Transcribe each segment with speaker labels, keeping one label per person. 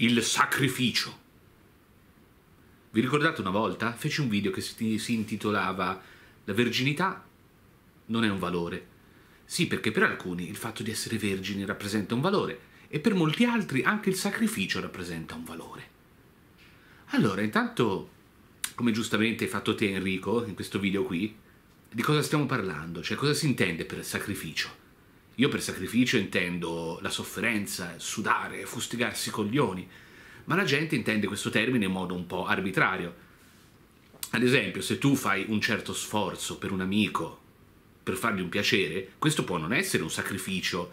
Speaker 1: il sacrificio. Vi ricordate una volta? Feci un video che si, intitolava La verginità non è un valore. Sì, perché per alcuni il fatto di essere vergini rappresenta un valore e per molti altri anche il sacrificio rappresenta un valore. Allora, intanto, come giustamente hai fatto te Enrico in questo video qui, di cosa stiamo parlando? Cioè cosa si intende per sacrificio? Io per sacrificio intendo la sofferenza, sudare, fustigarsi i coglioni, ma la gente intende questo termine in modo un po' arbitrario. Ad esempio, se tu fai un certo sforzo per un amico, per fargli un piacere, questo può non essere un sacrificio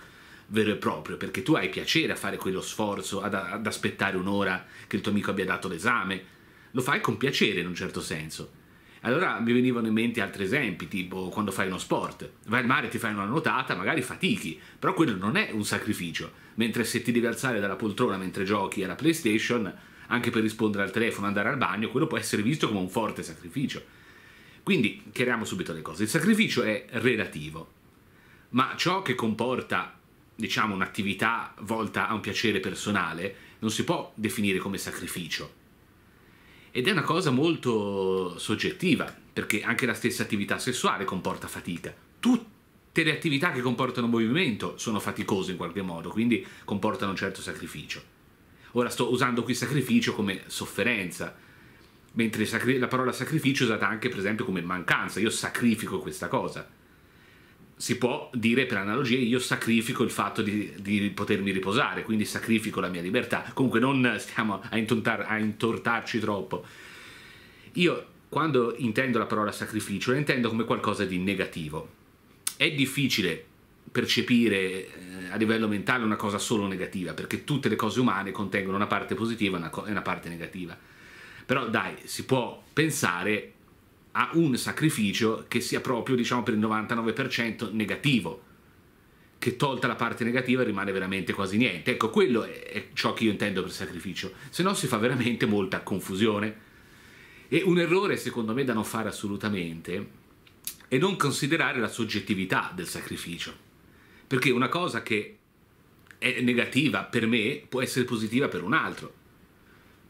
Speaker 1: vero e proprio, perché tu hai piacere a fare quello sforzo, ad, ad aspettare un'ora che il tuo amico abbia dato l'esame. Lo fai con piacere in un certo senso. Allora mi venivano in mente altri esempi, tipo quando fai uno sport, vai al mare, ti fai una nuotata, magari fatichi, però quello non è un sacrificio, mentre se ti devi alzare dalla poltrona mentre giochi alla PlayStation, anche per rispondere al telefono, andare al bagno, quello può essere visto come un forte sacrificio. Quindi chiariamo subito le cose, il sacrificio è relativo, ma ciò che comporta diciamo un'attività volta a un piacere personale non si può definire come sacrificio ed è una cosa molto soggettiva, perché anche la stessa attività sessuale comporta fatica. Tutte le attività che comportano movimento sono faticose in qualche modo, quindi comportano un certo sacrificio. Ora sto usando qui sacrificio come sofferenza, mentre la parola sacrificio è usata anche per esempio come mancanza, io sacrifico questa cosa si può dire per analogia io sacrifico il fatto di, di, potermi riposare, quindi sacrifico la mia libertà. Comunque non stiamo a, intontar, a intortarci troppo. Io quando intendo la parola sacrificio la intendo come qualcosa di negativo. È difficile percepire eh, a livello mentale una cosa solo negativa, perché tutte le cose umane contengono una parte positiva e una, e una parte negativa. Però dai, si può pensare a un sacrificio che sia proprio, diciamo, per il 99% negativo, che tolta la parte negativa rimane veramente quasi niente. Ecco, quello è ciò che io intendo per sacrificio, se no si fa veramente molta confusione. E un errore, secondo me, da non fare assolutamente è non considerare la soggettività del sacrificio, perché una cosa che è negativa per me può essere positiva per un altro.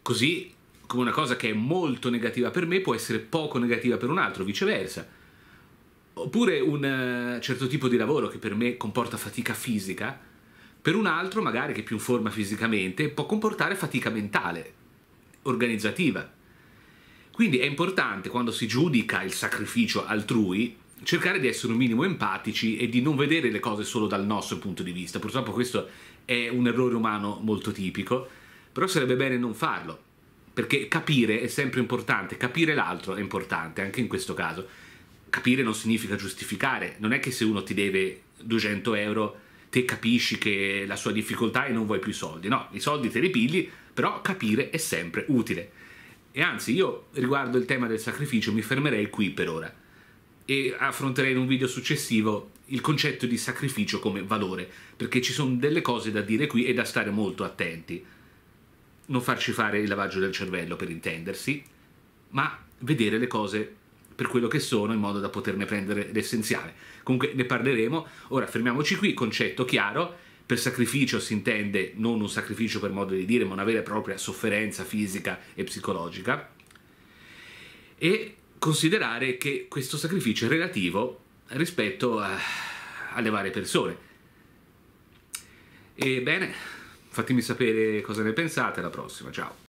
Speaker 1: Così come una cosa che è molto negativa per me può essere poco negativa per un altro, viceversa. Oppure un eh, certo tipo di lavoro che per me comporta fatica fisica, per un altro, magari che è più in forma fisicamente, può comportare fatica mentale, organizzativa. Quindi è importante quando si giudica il sacrificio altrui cercare di essere un minimo empatici e di non vedere le cose solo dal nostro punto di vista. Purtroppo questo è un errore umano molto tipico, però sarebbe bene non farlo perché capire è sempre importante, capire l'altro è importante, anche in questo caso. Capire non significa giustificare, non è che se uno ti deve 200 euro te capisci che la sua difficoltà e non vuoi più soldi, no, i soldi te li pigli, però capire è sempre utile. E anzi, io riguardo il tema del sacrificio mi fermerei qui per ora e affronterei in un video successivo il concetto di sacrificio come valore, perché ci sono delle cose da dire qui e da stare molto attenti non farci fare il lavaggio del cervello per intendersi, ma vedere le cose per quello che sono in modo da poterne prendere l'essenziale. Comunque ne parleremo, ora fermiamoci qui, concetto chiaro, per sacrificio si intende non un sacrificio per modo di dire, ma una vera e propria sofferenza fisica e psicologica, e considerare che questo sacrificio è relativo rispetto eh, a, alle varie persone. Ebbene, Fatemi sapere cosa ne pensate, alla prossima, ciao!